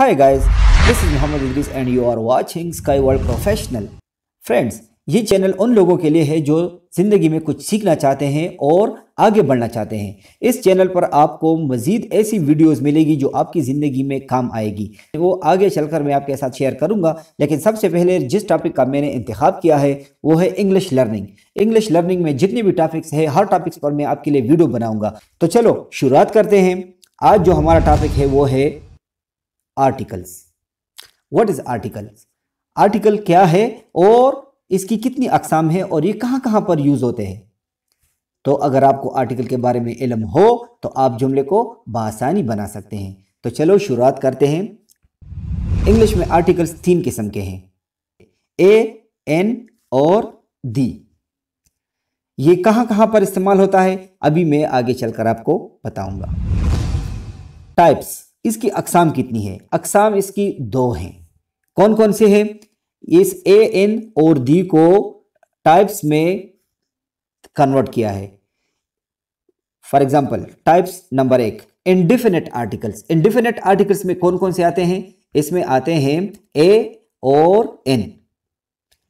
Hi guys this is Mohammad Idris and you are watching sky world professional friends ये channel उन लोगों के लिए है जो ज़िंदगी में कुछ सीखना चाहते हैं और आगे बढ़ना चाहते हैं इस चैनल पर आपको मज़ीद ऐसी वीडियोस मिलेगी जो आपकी ज़िंदगी में काम आएगी वो आगे चलकर मैं आपके साथ शेयर करूंगा लेकिन सबसे पहले जिस टॉपिक का मैंने इंतखब किया है वो है इंग्लिश लर्निंग इंग्लिश लर्निंग में जितने भी टॉपिक्स है हर टॉपिक्स पर मैं आपके लिए वीडियो बनाऊँगा तो चलो शुरुआत करते हैं आज जो हमारा टॉपिक है वो है articles what is article article क्या है और इसकी कितनी अकसाम है और ये कहाँ कहाँ पर यूज़ होते हैं तो अगर आपको आर्टिकल के बारे में इलम हो तो आप जुमले को बासानी बना सकते हैं तो चलो शुरुआत करते हैं इंग्लिश में आर्टिकल्स तीन किस्म के हैं ए एन और दी ये कहाँ कहाँ पर इस्तेमाल होता है अभी मैं आगे चलकर आपको बताऊंगा टाइप्स इसकी अकसाम कितनी है अकसाम इसकी दो हैं कौन कौन से हैं इस ए एन और डी को टाइप्स में कन्वर्ट किया है फॉर एग्जाम्पल टाइप्स नंबर एक इनडिफिनेट आर्टिकल्स इनडिफिनेट आर्टिकल्स में कौन कौन से आते हैं इसमें आते हैं ए और एन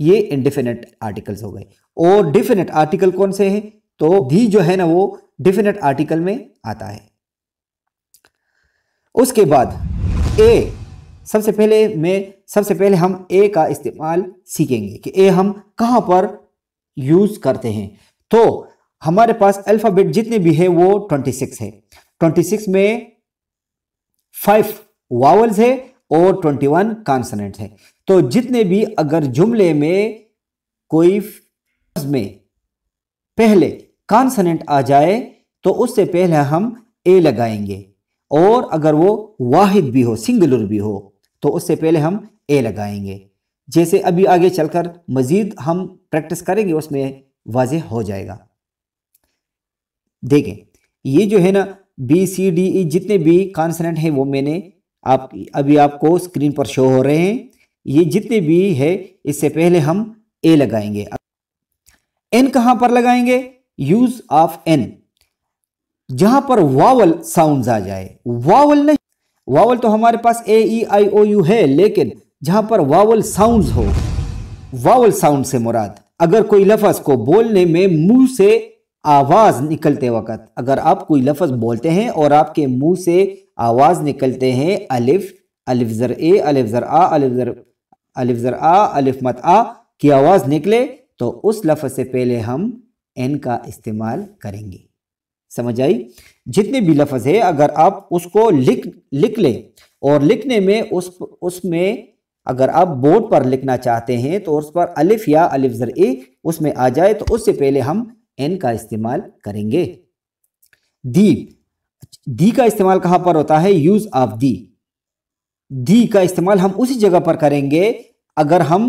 ये इनडिफिनेट आर्टिकल्स हो गए और डिफिनेट आर्टिकल कौन से हैं तो भी जो है ना वो डिफिनेट आर्टिकल में आता है उसके बाद ए सबसे पहले में सबसे पहले हम ए का इस्तेमाल सीखेंगे कि ए हम कहाँ पर यूज़ करते हैं तो हमारे पास अल्फ़ाबेट जितने भी है वो ट्वेंटी सिक्स है ट्वेंटी सिक्स में फाइव वावल्स है और ट्वेंटी वन कॉन्सनेंट है तो जितने भी अगर जुमले में कोई में पहले कॉन्सनेंट आ जाए तो उससे पहले हम ए लगाएंगे और अगर वो वाहिद भी हो सिंगुलर भी हो तो उससे पहले हम ए लगाएंगे जैसे अभी आगे चलकर मज़ीद हम प्रैक्टिस करेंगे उसमें वाज हो जाएगा देखें ये जो है ना बी सी डी ई जितने भी कॉन्सनेंट हैं वो मैंने आप अभी आपको स्क्रीन पर शो हो रहे हैं ये जितने भी है इससे पहले हम ए लगाएंगे एन कहाँ पर लगाएंगे यूज़ ऑफ एन जहां पर वावल साउंड आ जाए वावल नहीं वावल तो हमारे पास ए ई आई ओ यू है लेकिन जहां पर वावल साउंड हो वावल साउंड से मुराद अगर कोई लफज को बोलने में मुंह से आवाज निकलते वक्त अगर आप कोई लफज बोलते हैं और आपके मुंह से आवाज निकलते हैं अलिफ अलिफ जर ए अलिफ जर आ अलिफ जर अलिफ जर आ अलिफ मत आ की आवाज निकले तो उस लफज से पहले हम एन का इस्तेमाल करेंगे समझ आई जितने भी लफज है अगर आप उसको लिख लिख लें और लिखने में उस उसमें अगर आप बोर्ड पर लिखना चाहते हैं तो उस पर अलिफ या अलिफ जर ए उसमें आ जाए तो उससे पहले हम एन का इस्तेमाल करेंगे दी दी का इस्तेमाल कहाँ पर होता है यूज ऑफ दी दी का इस्तेमाल हम उसी जगह पर करेंगे अगर हम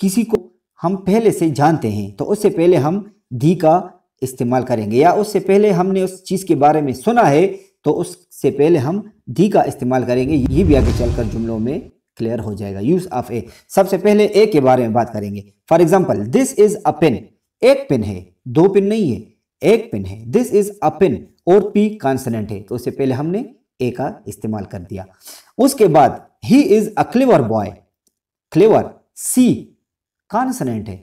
किसी को हम पहले से जानते हैं तो उससे पहले हम दी का इस्तेमाल करेंगे या उससे पहले हमने उस चीज़ के बारे में सुना है तो उससे पहले हम दी का इस्तेमाल करेंगे ये भी आगे चलकर जुमलों में क्लियर हो जाएगा यूज ऑफ ए सबसे पहले ए के बारे में बात करेंगे for example this is a pin एक पिन है दो पिन नहीं है एक पिन है दिस इज अ पिन और पी कॉन्सनेंट है तो उससे पहले हमने ए का इस्तेमाल कर दिया उसके बाद ही is a clever boy clever C consonant है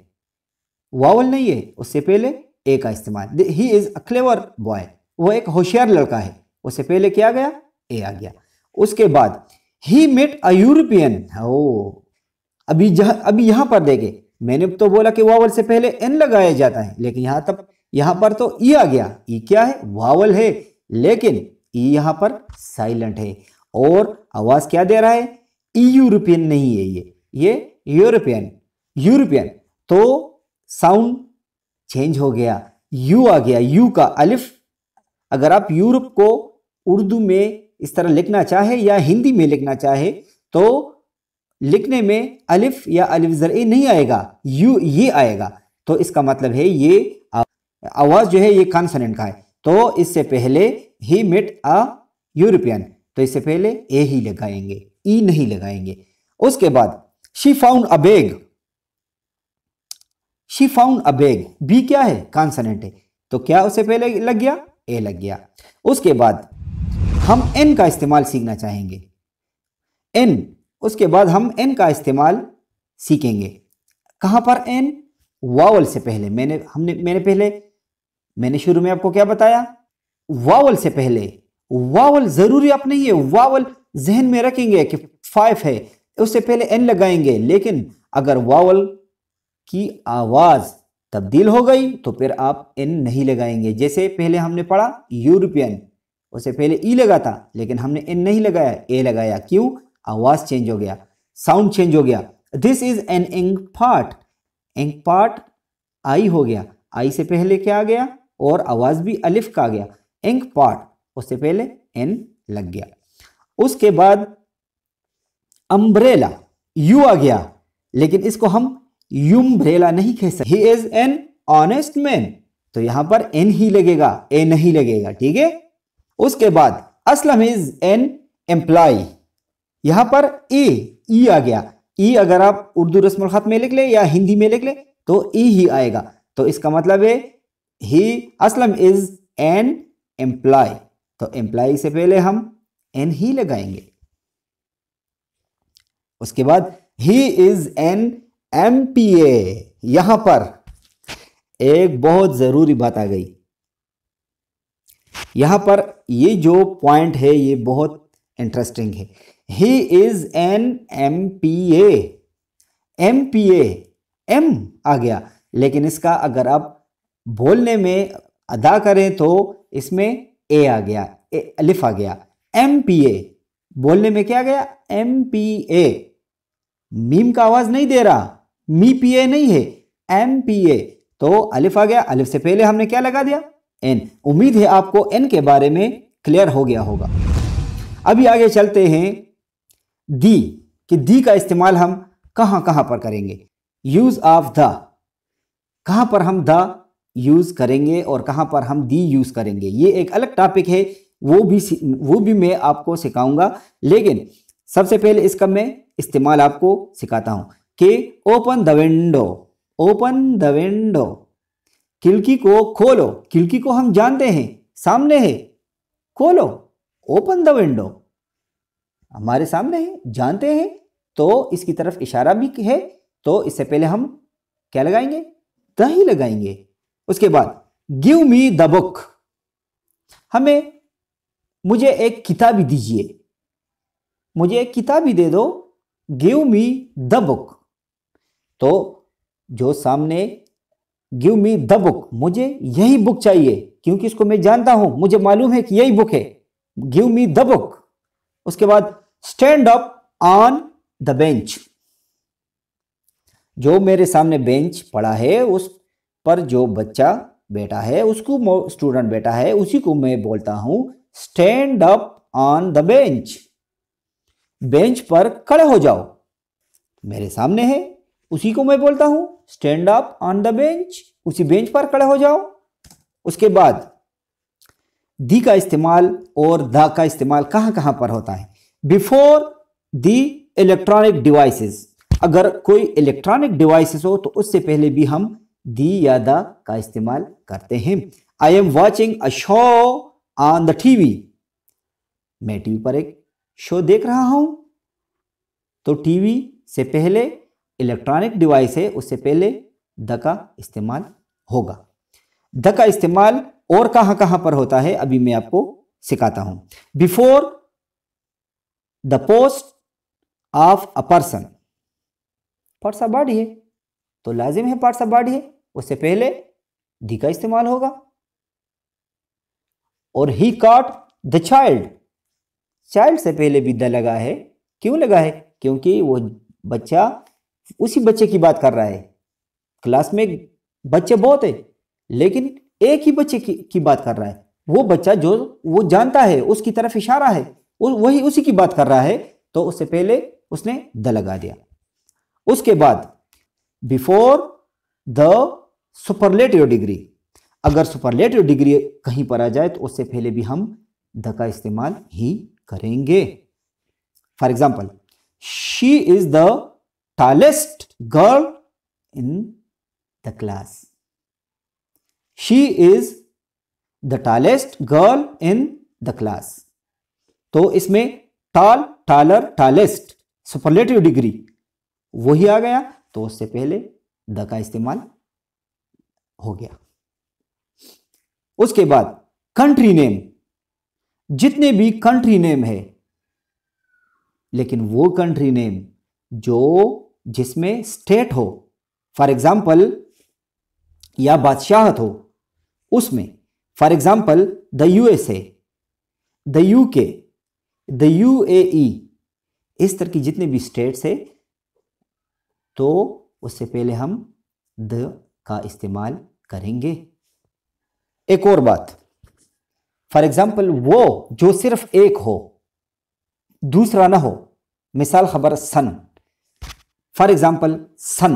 वावल नहीं है उससे पहले ए का इस्तेमाल ही इज़ अ क्लेवर बॉय वो एक होशियार लड़का है उसे पहले क्या गया ए आ गया उसके बाद ही मेट अ यूरोपियन हो अभी जह अभी यहां पर देखे मैंने तो बोला कि वावल से पहले एन लगाया जाता है लेकिन यहां तक यहां पर तो ई e आ गया ई e क्या है वावल है लेकिन ई e यहां पर साइलेंट है और आवाज़ क्या दे रहा है ई यूरोपियन नहीं है ये ये यूरोपियन यूरोपियन तो साउंड चेंज हो गया यू आ गया यू का अलिफ अगर आप यूरोप को उर्दू में इस तरह लिखना चाहे या हिंदी में लिखना चाहे तो लिखने में अलिफ या अलिफ जर ए नहीं आएगा यू ये आएगा तो इसका मतलब है ये आवाज़ जो है ये कॉन्सनेंट का है तो इससे पहले ही मिट अ यूरोपियन तो इससे पहले ए ही लगाएंगे ई नहीं लगाएंगे उसके बाद she found a bag she found a bag B क्या है कॉन्सनेंट है तो क्या उसे पहले लग गया ए लग गया उसके बाद हम एन का इस्तेमाल सीखना चाहेंगे एन उसके बाद हम एन का इस्तेमाल सीखेंगे कहाँ पर एन वावल से पहले मैंने हमने मैंने पहले मैंने शुरू में आपको क्या बताया वावल से पहले वावल जरूरी आप नहीं है वावल जहन में रखेंगे कि फाइव है उससे पहले एन लगाएंगे लेकिन अगर वावल की आवाज़ तब्दील हो गई तो फिर आप एन नहीं लगाएंगे जैसे पहले हमने पढ़ा यूरोपियन उसे पहले ई e लगा था लेकिन हमने एन नहीं लगाया ए लगाया क्यों आवाज़ चेंज हो गया साउंड चेंज हो गया this is an ink pot ink pot I हो गया आई से पहले क्या आ गया और आवाज़ भी अलिफ का आ गया एंग पार्ट उससे पहले एन लग गया उसके बाद अम्ब्रेला यू आ गया लेकिन इसको हम यूम्ब्रेला नहीं कह सकते he is an honest man तो यहां पर एन ही लगेगा ए नहीं लगेगा ठीक है उसके बाद असलम इज एन एम्प्लॉय यहां पर ए e", ई e आ गया ई e अगर आप उर्दू रस्म खत में लिख ले या हिंदी में लिख ले तो ई ही आएगा तो इसका मतलब है he Aslam is an employ तो एम्प्लॉय से पहले हम एन ही लगाएंगे उसके बाद ही is an M P A यहां पर एक बहुत जरूरी बात आ गई यहां पर ये जो पॉइंट है ये बहुत इंटरेस्टिंग है he is an M P A M P A M आ गया लेकिन इसका अगर आप बोलने में अदा करें तो इसमें ए आ गया ए अलिफ आ गया एम पी ए बोलने में क्या गया एम पी ए मीम का आवाज नहीं दे रहा मी पी ए नहीं है एम पी ए तो अलिफ आ गया अलिफ से पहले हमने क्या लगा दिया एन उम्मीद है आपको एन के बारे में क्लियर हो गया होगा अभी आगे चलते हैं दी कि दी का इस्तेमाल हम कहाँ कहां पर करेंगे यूज़ ऑफ द कहाँ पर हम द यूज़ करेंगे और कहाँ पर हम दी यूज़ करेंगे ये एक अलग टॉपिक है वो भी वो भी मैं आपको सिखाऊंगा लेकिन सबसे पहले इसका मैं इस्तेमाल आपको सिखाता हूं कि open the window open the window खिड़की को खोलो खिड़की को हम जानते हैं सामने है खोलो ओपन द विंडो हमारे सामने है जानते हैं तो इसकी तरफ इशारा भी है तो इससे पहले हम क्या लगाएंगे द ही लगाएंगे उसके बाद गिव मी द बुक हमें मुझे एक किताब दीजिए मुझे एक किताब दे दो गिव मी द बुक तो जो सामने गिव मी द बुक मुझे यही बुक चाहिए क्योंकि इसको मैं जानता हूं मुझे मालूम है कि यही बुक है गिव मी द बुक उसके बाद stand up on the bench जो मेरे सामने बेंच पड़ा है उस पर जो बच्चा बैठा है उसको स्टूडेंट बैठा है उसी को मैं बोलता हूं stand up on the bench bench पर खड़े हो जाओ मेरे सामने है उसी को मैं बोलता हूं stand up on the bench उसी बेंच पर खड़े हो जाओ उसके बाद दी का इस्तेमाल और द का इस्तेमाल कहां कहां पर होता है बिफोर दी इलेक्ट्रॉनिक डिवाइसेस अगर कोई इलेक्ट्रॉनिक डिवाइसेस हो तो उससे पहले भी हम दी या द का इस्तेमाल करते हैं I am watching a show on the TV मैं टीवी पर एक शो देख रहा हूं तो टीवी से पहले इलेक्ट्रॉनिक डिवाइस है उससे पहले द का इस्तेमाल होगा द का इस्तेमाल और कहां कहां पर होता है अभी मैं आपको सिखाता हूं before the post of a person parts of body है तो लाजिम है पार्ट्स ऑफ बॉडी है उससे पहले दी का इस्तेमाल होगा और he caught the child child से पहले भी द लगा है क्यों लगा है क्योंकि वो बच्चा उसी बच्चे की बात कर रहा है क्लास में बच्चे बहुत है लेकिन एक ही बच्चे की, की बात कर रहा है वो बच्चा जो वो जानता है उसकी तरफ इशारा है वही उसी की बात कर रहा है तो उससे पहले उसने द लगा दिया उसके बाद बिफोर द सुपरलेटिव डिग्री अगर सुपरलेटिव डिग्री कहीं पर आ जाए तो उससे पहले भी हम द का इस्तेमाल ही करेंगे for example she is the tallest girl in the class. She is the tallest girl in the class. to isme tall, taller, tallest superlative degree wahi aa gaya to usse pehle the ka istemal ho gaya uske baad country name jitne bhi country name hai lekin wo country name जो जिसमें state हो for example या बादशाहत हो उसमें for example the a the के the a इस तरह की जितने भी स्टेट्स है तो उससे पहले हम द का इस्तेमाल करेंगे एक और बात फॉर एग्जाम्पल वो जो सिर्फ एक हो दूसरा ना हो मिसाल खबर सन फॉर एग्जाम्पल सन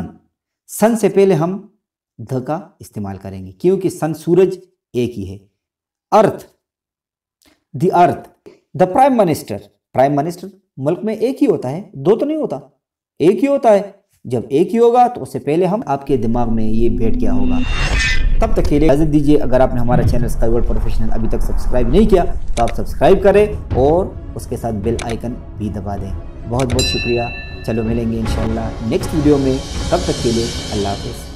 सन से पहले हम ध का इस्तेमाल करेंगे क्योंकि सन सूरज एक ही है earth the earth the prime minister prime minister मुल्क में एक ही होता है दो तो नहीं होता एक ही होता है जब एक ही होगा तो उससे पहले हम आपके दिमाग में ये भेंट गया होगा तब तक के लिए इजाजत दीजिए अगर आपने हमारा चैनल वर्ल्ड प्रोफेशनल अभी तक सब्सक्राइब नहीं किया तो आप सब्सक्राइब करें और उसके साथ बेल आइकन भी दबा दें बहुत बहुत शुक्रिया चलो मिलेंगे इन नेक्स्ट वीडियो में तब तक के लिए अल्लाह हाफिज़